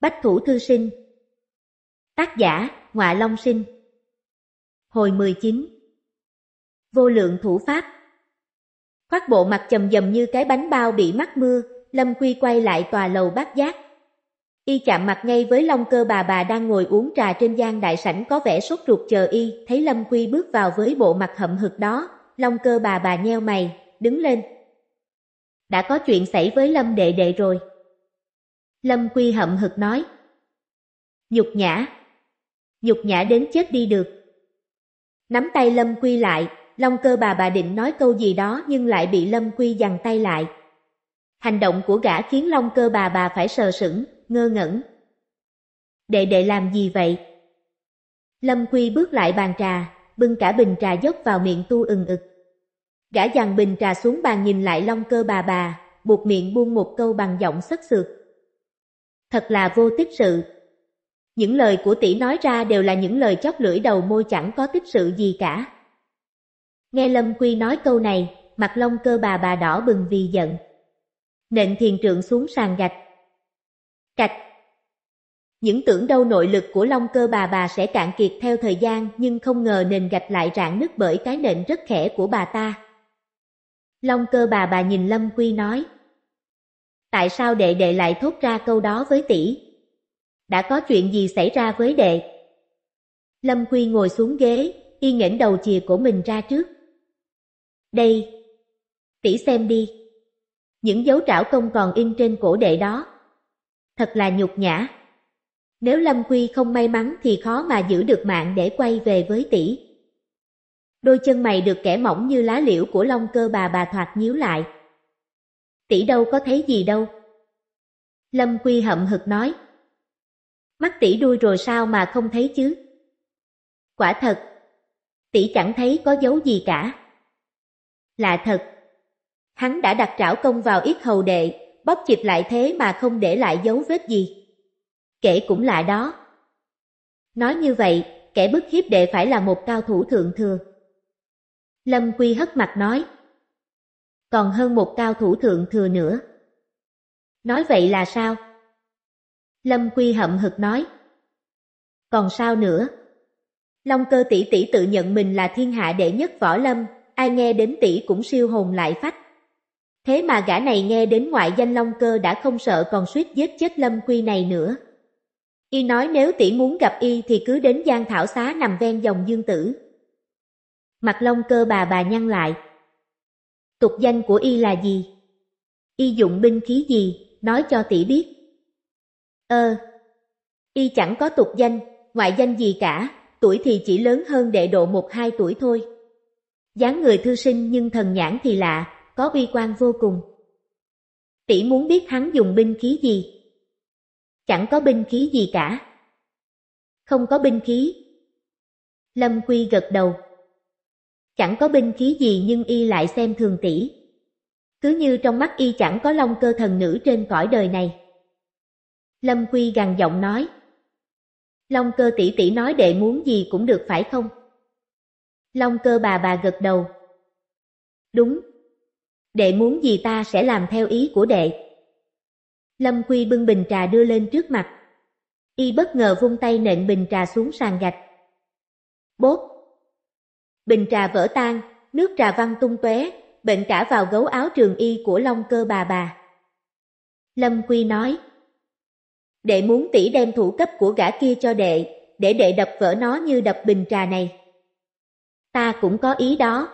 Bách thủ thư sinh Tác giả Ngọa Long Sinh Hồi 19 Vô lượng thủ pháp Khoác bộ mặt chầm dầm như cái bánh bao bị mắc mưa, Lâm Quy quay lại tòa lầu bát giác. Y chạm mặt ngay với Long Cơ bà bà đang ngồi uống trà trên gian đại sảnh có vẻ sốt ruột chờ y, thấy Lâm Quy bước vào với bộ mặt hậm hực đó, Long Cơ bà bà nheo mày, đứng lên. Đã có chuyện xảy với Lâm đệ đệ rồi. Lâm Quy hậm hực nói. Nhục nhã. Nhục nhã đến chết đi được. Nắm tay Lâm Quy lại, Long cơ bà bà định nói câu gì đó nhưng lại bị Lâm Quy giằng tay lại. Hành động của gã khiến Long cơ bà bà phải sờ sững, ngơ ngẩn. Đệ đệ làm gì vậy? Lâm Quy bước lại bàn trà, bưng cả bình trà dốc vào miệng tu ừng ực. Gã dằn bình trà xuống bàn nhìn lại long cơ bà bà, buộc miệng buông một câu bằng giọng sắc sược. Thật là vô tích sự. Những lời của tỷ nói ra đều là những lời chót lưỡi đầu môi chẳng có tích sự gì cả. Nghe Lâm Quy nói câu này, mặt lông cơ bà bà đỏ bừng vì giận. Nện thiền trượng xuống sàn gạch. Cạch. Những tưởng đâu nội lực của long cơ bà bà sẽ cạn kiệt theo thời gian nhưng không ngờ nền gạch lại rạn nứt bởi cái nện rất khẽ của bà ta. Long cơ bà bà nhìn Lâm Quy nói, tại sao đệ đệ lại thốt ra câu đó với tỷ? Đã có chuyện gì xảy ra với đệ? Lâm Quy ngồi xuống ghế, y nghển đầu chìa của mình ra trước. Đây, tỷ xem đi. Những dấu trảo công còn in trên cổ đệ đó. Thật là nhục nhã. Nếu Lâm Quy không may mắn thì khó mà giữ được mạng để quay về với tỷ. Đôi chân mày được kẻ mỏng như lá liễu của long cơ bà bà thoạt nhíu lại, tỷ đâu có thấy gì đâu. Lâm Quy hậm hực nói. Mắt tỷ đuôi rồi sao mà không thấy chứ? Quả thật, tỷ chẳng thấy có dấu gì cả. Lạ thật, hắn đã đặt trảo công vào ít hầu đệ, bóp chịp lại thế mà không để lại dấu vết gì. Kể cũng lạ đó. Nói như vậy, kẻ bức hiếp đệ phải là một cao thủ thượng thừa. Lâm Quy hất mặt nói còn hơn một cao thủ thượng thừa nữa. Nói vậy là sao? Lâm Quy hậm hực nói. Còn sao nữa? Long cơ tỷ tỷ tự nhận mình là thiên hạ đệ nhất võ lâm, ai nghe đến tỷ cũng siêu hồn lại phách. Thế mà gã này nghe đến ngoại danh Long cơ đã không sợ còn suýt giết chết Lâm Quy này nữa. Y nói nếu tỷ muốn gặp y thì cứ đến Giang Thảo Xá nằm ven dòng dương tử. Mặt Long cơ bà bà nhăn lại, Tục danh của y là gì? Y dụng binh khí gì? Nói cho tỷ biết. Ơ, ờ, y chẳng có tục danh, ngoại danh gì cả, tuổi thì chỉ lớn hơn đệ độ một hai tuổi thôi. dáng người thư sinh nhưng thần nhãn thì lạ, có uy quan vô cùng. Tỷ muốn biết hắn dùng binh khí gì? Chẳng có binh khí gì cả. Không có binh khí. Lâm Quy gật đầu, Chẳng có binh khí gì nhưng y lại xem thường tỷ. Cứ như trong mắt y chẳng có long cơ thần nữ trên cõi đời này. Lâm Quy gằn giọng nói. Long cơ tỷ tỷ nói đệ muốn gì cũng được phải không? Long cơ bà bà gật đầu. Đúng. Đệ muốn gì ta sẽ làm theo ý của đệ. Lâm Quy bưng bình trà đưa lên trước mặt. Y bất ngờ vung tay nện bình trà xuống sàn gạch. Bốt! Bình trà vỡ tan, nước trà văng tung tóe, bệnh cả vào gấu áo trường y của Long Cơ bà bà. Lâm Quy nói, Đệ muốn tỷ đem thủ cấp của gã kia cho đệ, để đệ đập vỡ nó như đập bình trà này. Ta cũng có ý đó.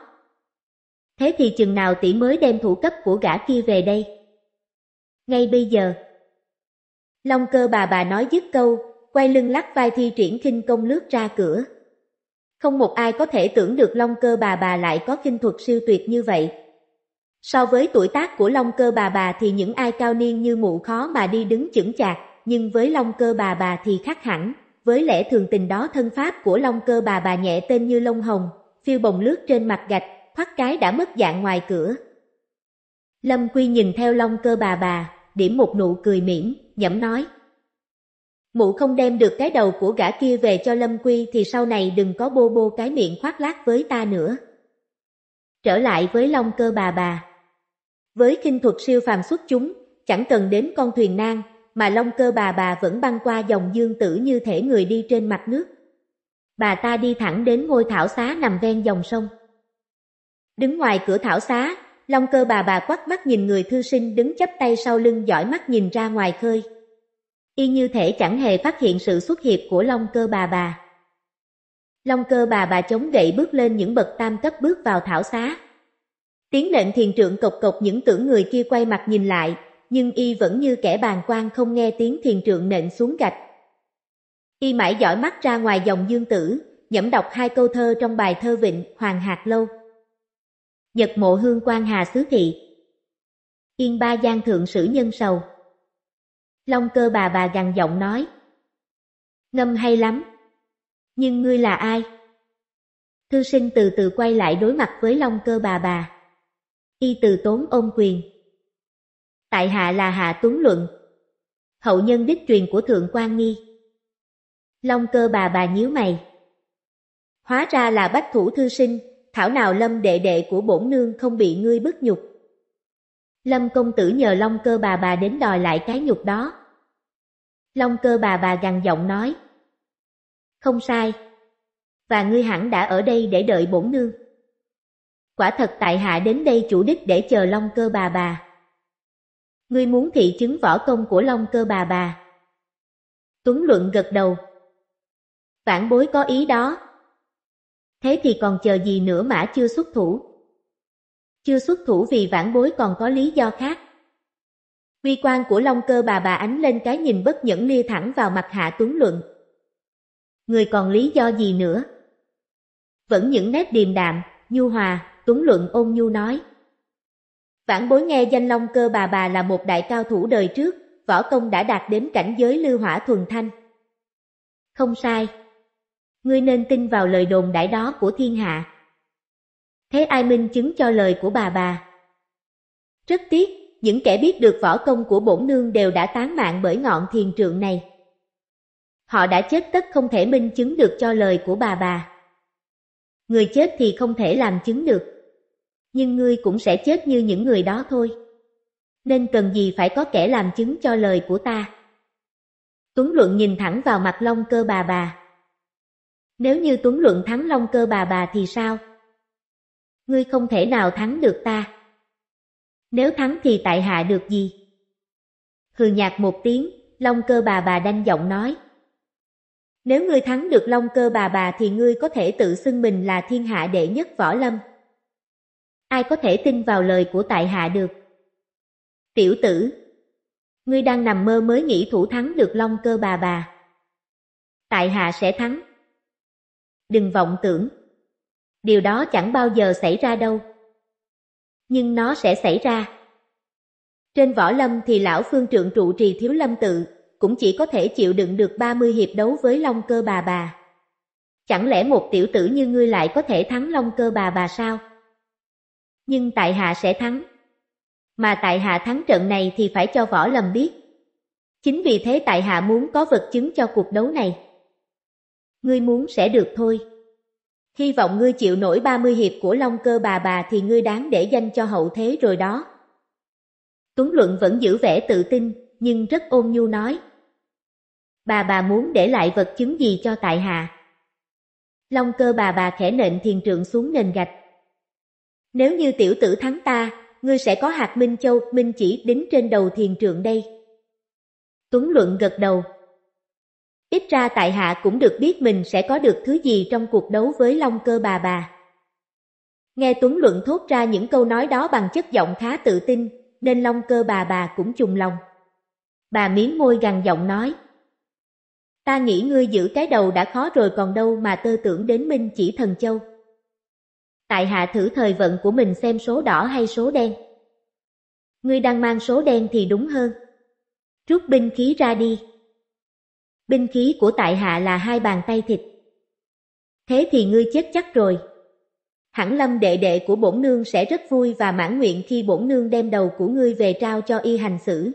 Thế thì chừng nào tỷ mới đem thủ cấp của gã kia về đây? Ngay bây giờ. Long cơ bà bà nói dứt câu, quay lưng lắc vai thi triển khinh công lướt ra cửa. Không một ai có thể tưởng được Long Cơ bà bà lại có kinh thuật siêu tuyệt như vậy. So với tuổi tác của Long Cơ bà bà thì những ai cao niên như mụ khó mà đi đứng chững chạc, nhưng với Long Cơ bà bà thì khác hẳn. Với lẽ thường tình đó thân pháp của Long Cơ bà bà nhẹ tên như lông hồng, phiêu bồng lướt trên mặt gạch, thoát cái đã mất dạng ngoài cửa. Lâm Quy nhìn theo Long Cơ bà bà, điểm một nụ cười mỉm, nhẩm nói, Mụ không đem được cái đầu của gã kia về cho Lâm Quy thì sau này đừng có bô bô cái miệng khoác lác với ta nữa. Trở lại với Long Cơ bà bà. Với kinh thuật siêu phàm xuất chúng, chẳng cần đến con thuyền nan, mà Long Cơ bà bà vẫn băng qua dòng dương tử như thể người đi trên mặt nước. Bà ta đi thẳng đến ngôi thảo xá nằm ven dòng sông. Đứng ngoài cửa thảo xá, Long Cơ bà bà quắt mắt nhìn người thư sinh đứng chắp tay sau lưng dõi mắt nhìn ra ngoài khơi y như thể chẳng hề phát hiện sự xuất hiện của Long Cơ bà bà. Long Cơ bà bà chống gậy bước lên những bậc tam cấp bước vào thảo xá. Tiếng lệnh thiền trượng cộc cộc những tưởng người kia quay mặt nhìn lại, nhưng y vẫn như kẻ bàn quan không nghe tiếng thiền trượng nện xuống gạch. Y mãi dõi mắt ra ngoài dòng dương tử, nhẫm đọc hai câu thơ trong bài thơ vịnh Hoàng Hạc Lâu. Nhật mộ hương quan hà xứ thị. Yên ba gian thượng sử nhân sầu. Long cơ bà bà gằn giọng nói. Ngâm hay lắm. Nhưng ngươi là ai? Thư sinh từ từ quay lại đối mặt với Long cơ bà bà. Y từ tốn ôm quyền. Tại hạ là hạ tuấn luận. Hậu nhân đích truyền của thượng quan nghi. Long cơ bà bà nhíu mày. Hóa ra là bách thủ thư sinh, thảo nào lâm đệ đệ của bổn nương không bị ngươi bức nhục. Lâm công tử nhờ Long cơ bà bà đến đòi lại cái nhục đó. Long cơ bà bà gằn giọng nói. Không sai. Và ngươi hẳn đã ở đây để đợi bổn nương. Quả thật tại hạ đến đây chủ đích để chờ Long cơ bà bà. Ngươi muốn thị chứng võ công của Long cơ bà bà. Tuấn luận gật đầu. Vãn bối có ý đó. Thế thì còn chờ gì nữa mà chưa xuất thủ. Chưa xuất thủ vì vãn bối còn có lý do khác. quy quan của Long Cơ bà bà ánh lên cái nhìn bất nhẫn lia thẳng vào mặt Hạ Tuấn Luận. Người còn lý do gì nữa? Vẫn những nét điềm đạm, nhu hòa, Tuấn Luận ôn nhu nói. Vãn bối nghe danh Long Cơ bà bà là một đại cao thủ đời trước, võ công đã đạt đến cảnh giới lưu hỏa thuần thanh. Không sai. Ngươi nên tin vào lời đồn đại đó của thiên hạ. Thế ai minh chứng cho lời của bà bà? Rất tiếc, những kẻ biết được võ công của bổn nương đều đã tán mạng bởi ngọn thiền trượng này. Họ đã chết tất không thể minh chứng được cho lời của bà bà. Người chết thì không thể làm chứng được. Nhưng ngươi cũng sẽ chết như những người đó thôi. Nên cần gì phải có kẻ làm chứng cho lời của ta. Tuấn Luận nhìn thẳng vào mặt long cơ bà bà. Nếu như Tuấn Luận thắng long cơ bà bà thì sao? Ngươi không thể nào thắng được ta. Nếu thắng thì tại hạ được gì? Hừ nhạt một tiếng, Long cơ bà bà đanh giọng nói. Nếu ngươi thắng được Long cơ bà bà thì ngươi có thể tự xưng mình là thiên hạ đệ nhất võ lâm. Ai có thể tin vào lời của tại hạ được? Tiểu tử, ngươi đang nằm mơ mới nghĩ thủ thắng được Long cơ bà bà. Tại hạ sẽ thắng. Đừng vọng tưởng. Điều đó chẳng bao giờ xảy ra đâu. Nhưng nó sẽ xảy ra. Trên võ lâm thì lão phương trượng trụ trì thiếu lâm tự, cũng chỉ có thể chịu đựng được 30 hiệp đấu với long cơ bà bà. Chẳng lẽ một tiểu tử như ngươi lại có thể thắng long cơ bà bà sao? Nhưng tại hạ sẽ thắng. Mà tại hạ thắng trận này thì phải cho võ lâm biết. Chính vì thế tại hạ muốn có vật chứng cho cuộc đấu này. Ngươi muốn sẽ được thôi. Hy vọng ngươi chịu nổi 30 hiệp của Long Cơ bà bà thì ngươi đáng để danh cho hậu thế rồi đó. Tuấn Luận vẫn giữ vẻ tự tin, nhưng rất ôn nhu nói. Bà bà muốn để lại vật chứng gì cho tại hạ? Long cơ bà bà khẽ nện thiền trượng xuống nền gạch. Nếu như tiểu tử thắng ta, ngươi sẽ có hạt Minh Châu, Minh chỉ đính trên đầu thiền trượng đây. Tuấn Luận gật đầu, Ít ra tại hạ cũng được biết mình sẽ có được thứ gì trong cuộc đấu với Long cơ bà bà. Nghe Tuấn Luận thốt ra những câu nói đó bằng chất giọng khá tự tin, nên Long cơ bà bà cũng trùng lòng. Bà miếng môi gằn giọng nói. Ta nghĩ ngươi giữ cái đầu đã khó rồi còn đâu mà tơ tưởng đến Minh chỉ thần châu. Tại hạ thử thời vận của mình xem số đỏ hay số đen. Ngươi đang mang số đen thì đúng hơn. Rút binh khí ra đi binh khí của tại hạ là hai bàn tay thịt. Thế thì ngươi chết chắc rồi. Hẳn lâm đệ đệ của bổn nương sẽ rất vui và mãn nguyện khi bổn nương đem đầu của ngươi về trao cho y hành xử.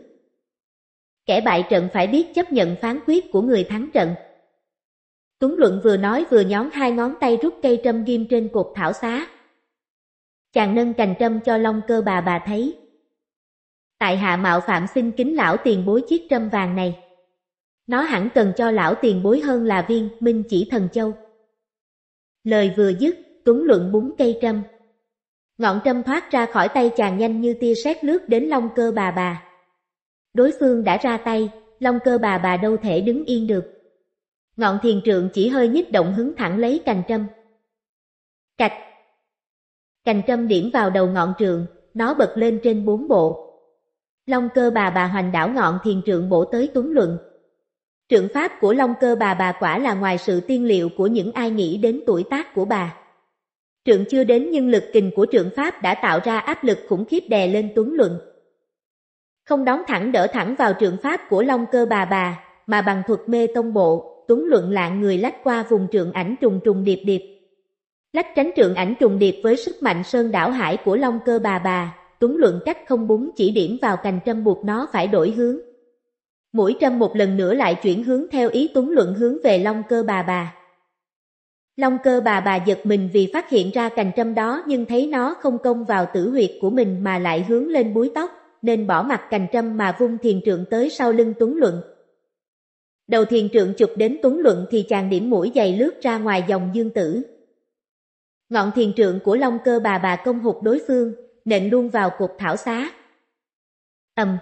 Kẻ bại trận phải biết chấp nhận phán quyết của người thắng trận. Tuấn Luận vừa nói vừa nhón hai ngón tay rút cây trâm ghim trên cột thảo xá. Chàng nâng cành trâm cho long cơ bà bà thấy. Tại hạ mạo phạm xin kính lão tiền bối chiếc trâm vàng này. Nó hẳn cần cho lão tiền bối hơn là viên minh chỉ thần châu. Lời vừa dứt, Tuấn Luận búng cây trâm. Ngọn trâm thoát ra khỏi tay chàng nhanh như tia sét lướt đến long cơ bà bà. Đối phương đã ra tay, long cơ bà bà đâu thể đứng yên được. Ngọn thiền trượng chỉ hơi nhích động hứng thẳng lấy cành trâm. Cạch! Cành trâm điểm vào đầu ngọn trượng, nó bật lên trên bốn bộ. Long cơ bà bà hoành đảo ngọn thiền trượng bổ tới Tuấn Luận, Trượng pháp của Long Cơ bà bà quả là ngoài sự tiên liệu của những ai nghĩ đến tuổi tác của bà. Trượng chưa đến nhưng lực kình của trượng pháp đã tạo ra áp lực khủng khiếp đè lên Tuấn Luận. Không đóng thẳng đỡ thẳng vào trượng pháp của Long Cơ bà bà, mà bằng thuật mê tông bộ, Tuấn Luận lạng người lách qua vùng trượng ảnh trùng trùng điệp điệp. Lách tránh trượng ảnh trùng điệp với sức mạnh sơn đảo hải của Long Cơ bà bà, Tuấn Luận cách không búng chỉ điểm vào cành trâm buộc nó phải đổi hướng mũi trâm một lần nữa lại chuyển hướng theo ý túng luận hướng về long cơ bà bà. Long cơ bà bà giật mình vì phát hiện ra cành trâm đó nhưng thấy nó không công vào tử huyệt của mình mà lại hướng lên búi tóc, nên bỏ mặt cành trâm mà vung thiền trượng tới sau lưng Tuấn Luận. Đầu thiền trượng chụp đến Tuấn Luận thì chàng điểm mũi dày lướt ra ngoài dòng dương tử. Ngọn thiền trượng của long cơ bà bà công hụt đối phương, nện luôn vào cột thảo xá. ầm,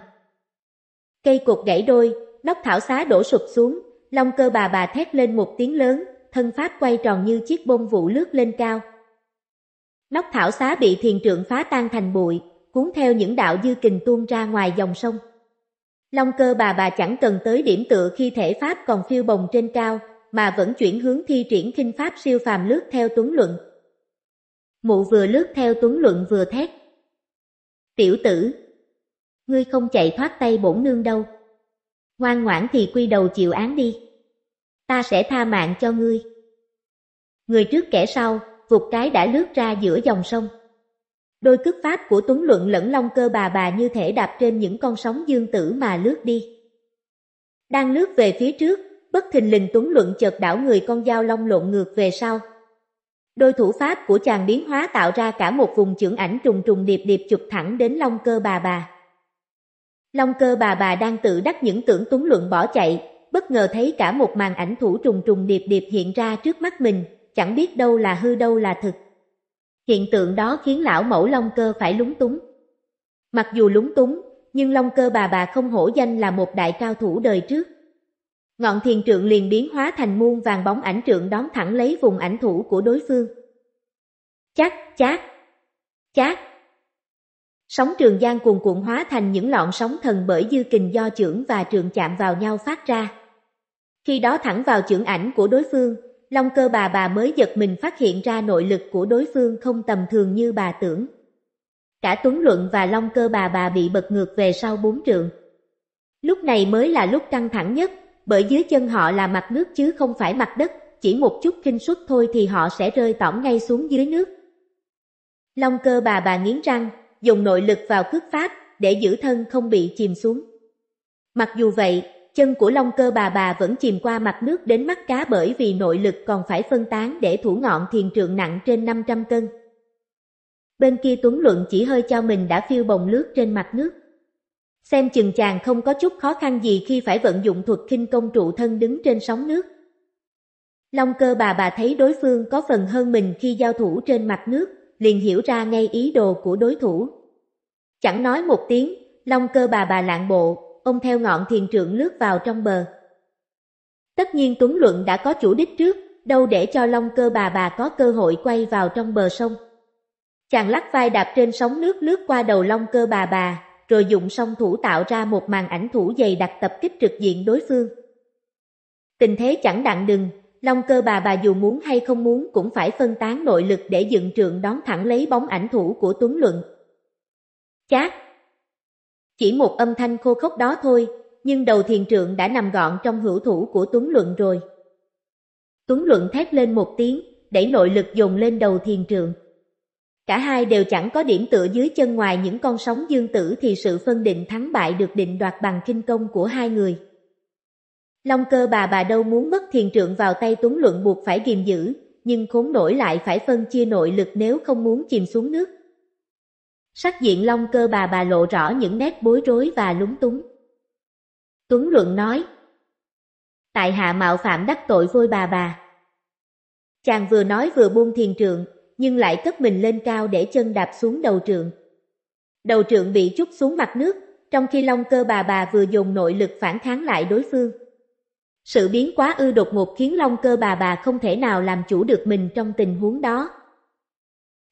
Cây cột gãy đôi, nóc thảo xá đổ sụp xuống, long cơ bà bà thét lên một tiếng lớn, thân pháp quay tròn như chiếc bông vũ lướt lên cao. Nóc thảo xá bị thiền trượng phá tan thành bụi, cuốn theo những đạo dư kình tuôn ra ngoài dòng sông. Long cơ bà bà chẳng cần tới điểm tựa khi thể pháp còn phiêu bồng trên cao, mà vẫn chuyển hướng thi triển kinh pháp siêu phàm lướt theo tuấn luận. Mụ vừa lướt theo tuấn luận vừa thét. Tiểu tử, Ngươi không chạy thoát tay bổn nương đâu. Ngoan ngoãn thì quy đầu chịu án đi. Ta sẽ tha mạng cho ngươi. Người trước kẻ sau, vụt cái đã lướt ra giữa dòng sông. Đôi cước pháp của Tuấn Luận lẫn long cơ bà bà như thể đạp trên những con sóng dương tử mà lướt đi. Đang lướt về phía trước, bất thình lình Tuấn Luận chợt đảo người con dao long lộn ngược về sau. Đôi thủ pháp của chàng biến hóa tạo ra cả một vùng trưởng ảnh trùng trùng điệp điệp chụp thẳng đến long cơ bà bà. Long cơ bà bà đang tự đắc những tưởng túng luận bỏ chạy, bất ngờ thấy cả một màn ảnh thủ trùng trùng điệp điệp hiện ra trước mắt mình, chẳng biết đâu là hư đâu là thực. Hiện tượng đó khiến lão mẫu Long cơ phải lúng túng. Mặc dù lúng túng, nhưng Long cơ bà bà không hổ danh là một đại cao thủ đời trước. Ngọn thiền trượng liền biến hóa thành muôn vàng bóng ảnh trượng đón thẳng lấy vùng ảnh thủ của đối phương. Chát, chát, chát. Sóng trường gian cuồn cuộn hóa thành những lọn sóng thần bởi dư kình do trưởng và trường chạm vào nhau phát ra. Khi đó thẳng vào trưởng ảnh của đối phương, Long cơ bà bà mới giật mình phát hiện ra nội lực của đối phương không tầm thường như bà tưởng. Cả Tuấn Luận và Long cơ bà bà bị bật ngược về sau bốn trường. Lúc này mới là lúc căng thẳng nhất, bởi dưới chân họ là mặt nước chứ không phải mặt đất, chỉ một chút kinh suất thôi thì họ sẽ rơi tỏm ngay xuống dưới nước. Long cơ bà bà nghiến răng, dùng nội lực vào cước pháp để giữ thân không bị chìm xuống. Mặc dù vậy, chân của long cơ bà bà vẫn chìm qua mặt nước đến mắt cá bởi vì nội lực còn phải phân tán để thủ ngọn thiền trượng nặng trên 500 cân. Bên kia Tuấn Luận chỉ hơi cho mình đã phiêu bồng lướt trên mặt nước. Xem chừng chàng không có chút khó khăn gì khi phải vận dụng thuật khinh công trụ thân đứng trên sóng nước. Long cơ bà bà thấy đối phương có phần hơn mình khi giao thủ trên mặt nước liền hiểu ra ngay ý đồ của đối thủ. Chẳng nói một tiếng, long cơ bà bà lạng bộ, ông theo ngọn thiền trượng lướt vào trong bờ. Tất nhiên Tuấn Luận đã có chủ đích trước, đâu để cho long cơ bà bà có cơ hội quay vào trong bờ sông. Chàng lắc vai đạp trên sóng nước lướt qua đầu long cơ bà bà, rồi dùng song thủ tạo ra một màn ảnh thủ dày đặc tập kích trực diện đối phương. Tình thế chẳng đặng đừng, Long cơ bà bà dù muốn hay không muốn cũng phải phân tán nội lực để dựng trượng đón thẳng lấy bóng ảnh thủ của Tuấn Luận. Chát! Chỉ một âm thanh khô khốc đó thôi, nhưng đầu thiền trượng đã nằm gọn trong hữu thủ của Tuấn Luận rồi. Tuấn Luận thét lên một tiếng, đẩy nội lực dồn lên đầu thiền trượng. Cả hai đều chẳng có điểm tựa dưới chân ngoài những con sóng dương tử thì sự phân định thắng bại được định đoạt bằng kinh công của hai người. Long cơ bà bà đâu muốn mất thiền trượng vào tay Tuấn Luận buộc phải kiềm giữ, nhưng khốn nổi lại phải phân chia nội lực nếu không muốn chìm xuống nước. Sắc diện Long cơ bà bà lộ rõ những nét bối rối và lúng túng. Tuấn Luận nói, Tại hạ mạo phạm đắc tội vôi bà bà. Chàng vừa nói vừa buông thiền trượng, nhưng lại cất mình lên cao để chân đạp xuống đầu trượng. Đầu trượng bị chút xuống mặt nước, trong khi Long cơ bà bà vừa dùng nội lực phản kháng lại đối phương. Sự biến quá ư đột ngột khiến Long cơ bà bà không thể nào làm chủ được mình trong tình huống đó.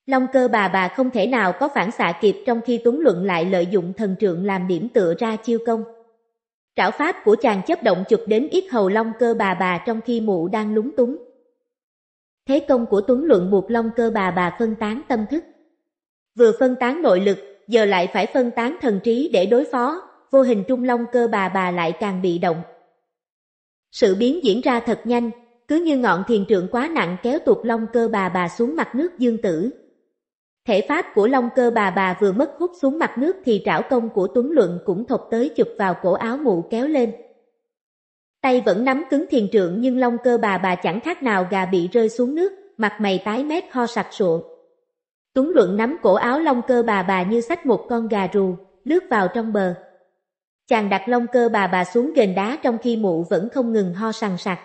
Long cơ bà bà không thể nào có phản xạ kịp trong khi Tuấn Luận lại lợi dụng thần trượng làm điểm tựa ra chiêu công. Trảo pháp của chàng chấp động chụp đến ít hầu Long cơ bà bà trong khi mụ đang lúng túng. Thế công của Tuấn Luận buộc Long cơ bà bà phân tán tâm thức. Vừa phân tán nội lực, giờ lại phải phân tán thần trí để đối phó, vô hình trung Long cơ bà bà lại càng bị động, sự biến diễn ra thật nhanh, cứ như ngọn thiền trượng quá nặng kéo tụt long cơ bà bà xuống mặt nước dương tử. Thể pháp của long cơ bà bà vừa mất hút xuống mặt nước thì trảo công của Tuấn Luận cũng thọc tới chụp vào cổ áo mụ kéo lên. Tay vẫn nắm cứng thiền trượng nhưng long cơ bà bà chẳng khác nào gà bị rơi xuống nước, mặt mày tái mét ho sặc sụa. Tuấn Luận nắm cổ áo long cơ bà bà như sách một con gà rù, lướt vào trong bờ. Chàng đặt long cơ bà bà xuống gền đá trong khi mụ vẫn không ngừng ho sằng sặc.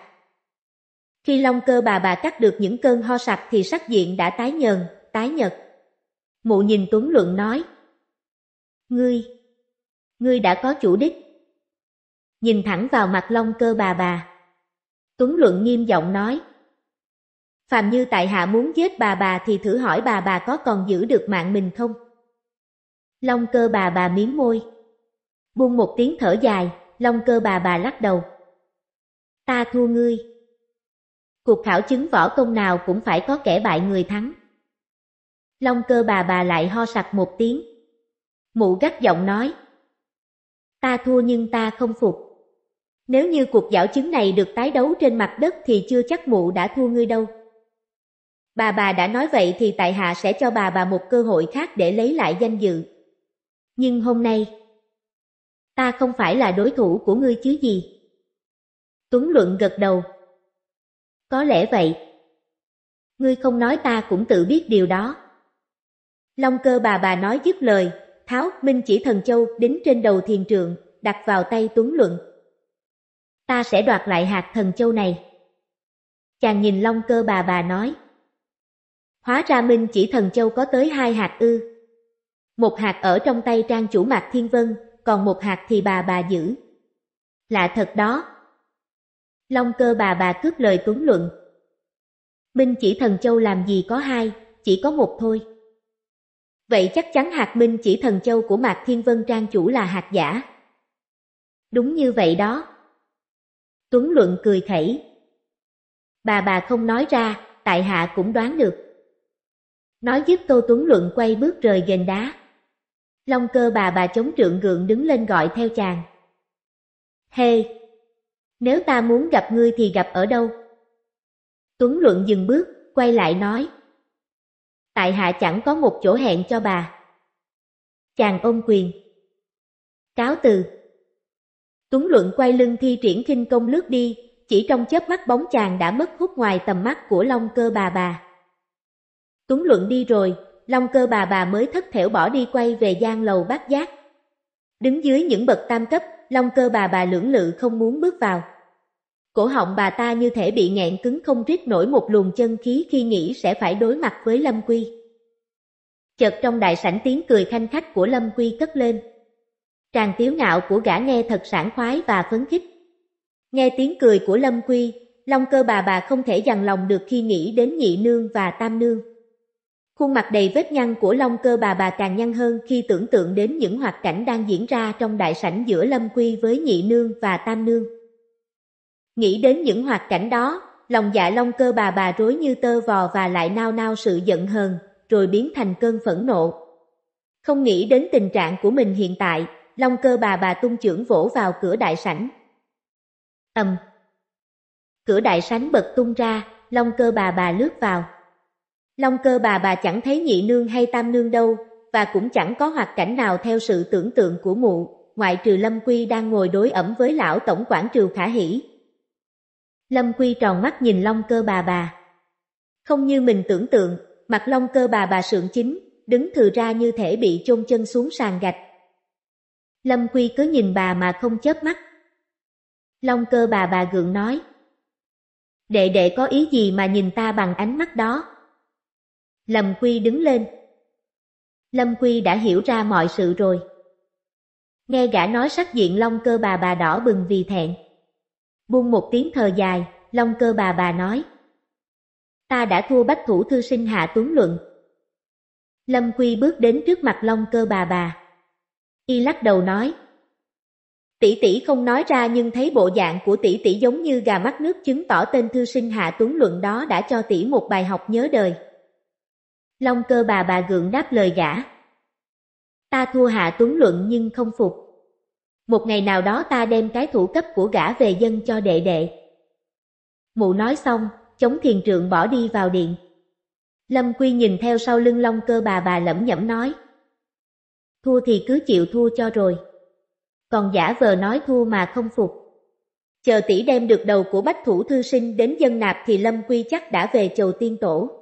Khi long cơ bà bà cắt được những cơn ho sặc thì sắc diện đã tái nhờn, tái nhật. Mụ nhìn Tuấn Luận nói. Ngươi, ngươi đã có chủ đích. Nhìn thẳng vào mặt long cơ bà bà. Tuấn Luận nghiêm giọng nói. phạm như tại hạ muốn giết bà bà thì thử hỏi bà bà có còn giữ được mạng mình không? Long cơ bà bà miếng môi. Buông một tiếng thở dài, long cơ bà bà lắc đầu. Ta thua ngươi. Cuộc khảo chứng võ công nào cũng phải có kẻ bại người thắng. Long cơ bà bà lại ho sặc một tiếng. Mụ gắt giọng nói. Ta thua nhưng ta không phục. Nếu như cuộc giảo chứng này được tái đấu trên mặt đất thì chưa chắc mụ đã thua ngươi đâu. Bà bà đã nói vậy thì tại hạ sẽ cho bà bà một cơ hội khác để lấy lại danh dự. Nhưng hôm nay, ta không phải là đối thủ của ngươi chứ gì. Tuấn Luận gật đầu. Có lẽ vậy. Ngươi không nói ta cũng tự biết điều đó. Long cơ bà bà nói dứt lời, tháo minh chỉ thần châu đính trên đầu thiền trượng, đặt vào tay Tuấn Luận. Ta sẽ đoạt lại hạt thần châu này. Chàng nhìn long cơ bà bà nói. Hóa ra minh chỉ thần châu có tới hai hạt ư. Một hạt ở trong tay trang chủ mạc thiên vân, còn một hạt thì bà bà giữ. Lạ thật đó. Long cơ bà bà cướp lời tuấn luận. Minh chỉ thần châu làm gì có hai, chỉ có một thôi. Vậy chắc chắn hạt minh chỉ thần châu của Mạc Thiên Vân Trang chủ là hạt giả. Đúng như vậy đó. Tuấn Luận cười khẩy. Bà bà không nói ra, tại hạ cũng đoán được. Nói giúp Tô Tuấn Luận quay bước rời ghềnh đá. Long cơ bà bà chống trượng gượng đứng lên gọi theo chàng. Hê! Hey, nếu ta muốn gặp ngươi thì gặp ở đâu? Tuấn Luận dừng bước, quay lại nói. Tại hạ chẳng có một chỗ hẹn cho bà. Chàng ôm quyền. Cáo từ. Tuấn Luận quay lưng thi triển kinh công lướt đi, chỉ trong chớp mắt bóng chàng đã mất hút ngoài tầm mắt của Long cơ bà bà. Tuấn Luận đi rồi, Long cơ bà bà mới thất thểu bỏ đi quay về gian lầu bát giác. Đứng dưới những bậc tam cấp, long cơ bà bà lưỡng lự không muốn bước vào. Cổ họng bà ta như thể bị nghẹn cứng không rít nổi một luồng chân khí khi nghĩ sẽ phải đối mặt với Lâm Quy. Chợt trong đại sảnh tiếng cười khanh khách của Lâm Quy cất lên. Tràng tiếu ngạo của gã nghe thật sảng khoái và phấn khích. Nghe tiếng cười của Lâm Quy, Long cơ bà bà không thể dằn lòng được khi nghĩ đến nhị nương và tam nương. Khuôn mặt đầy vết nhăn của Long Cơ bà bà càng nhăn hơn khi tưởng tượng đến những hoạt cảnh đang diễn ra trong đại sảnh giữa Lâm Quy với Nhị Nương và Tam Nương. Nghĩ đến những hoạt cảnh đó, lòng dạ Long Cơ bà bà rối như tơ vò và lại nao nao sự giận hờn, rồi biến thành cơn phẫn nộ. Không nghĩ đến tình trạng của mình hiện tại, Long Cơ bà bà tung trưởng vỗ vào cửa đại sảnh. Ầm. Cửa đại sảnh bật tung ra, Long Cơ bà bà lướt vào. Long cơ bà bà chẳng thấy nhị nương hay tam nương đâu, và cũng chẳng có hoạt cảnh nào theo sự tưởng tượng của mụ, ngoại trừ Lâm Quy đang ngồi đối ẩm với lão tổng quản Trừ Khả Hỷ. Lâm Quy tròn mắt nhìn Long cơ bà bà. Không như mình tưởng tượng, mặt Long cơ bà bà sượng chính, đứng thừa ra như thể bị chôn chân xuống sàn gạch. Lâm Quy cứ nhìn bà mà không chớp mắt. Long cơ bà bà gượng nói. Đệ đệ có ý gì mà nhìn ta bằng ánh mắt đó? Lâm Quy đứng lên. Lâm Quy đã hiểu ra mọi sự rồi. Nghe gã nói sắc diện long cơ bà bà đỏ bừng vì thẹn. Buông một tiếng thờ dài, long cơ bà bà nói. Ta đã thua bách thủ thư sinh hạ tuấn luận. Lâm Quy bước đến trước mặt long cơ bà bà. Y lắc đầu nói. Tỷ tỷ không nói ra nhưng thấy bộ dạng của tỷ tỷ giống như gà mắt nước chứng tỏ tên thư sinh hạ tuấn luận đó đã cho tỷ một bài học nhớ đời. Long cơ bà bà gượng đáp lời gã. Ta thua hạ tuấn luận nhưng không phục. Một ngày nào đó ta đem cái thủ cấp của gã về dân cho đệ đệ. Mụ nói xong, chống thiền trượng bỏ đi vào điện. Lâm Quy nhìn theo sau lưng long cơ bà bà lẩm nhẩm nói. Thua thì cứ chịu thua cho rồi. Còn giả vờ nói thua mà không phục. Chờ tỷ đem được đầu của bách thủ thư sinh đến dân nạp thì Lâm Quy chắc đã về chầu tiên tổ.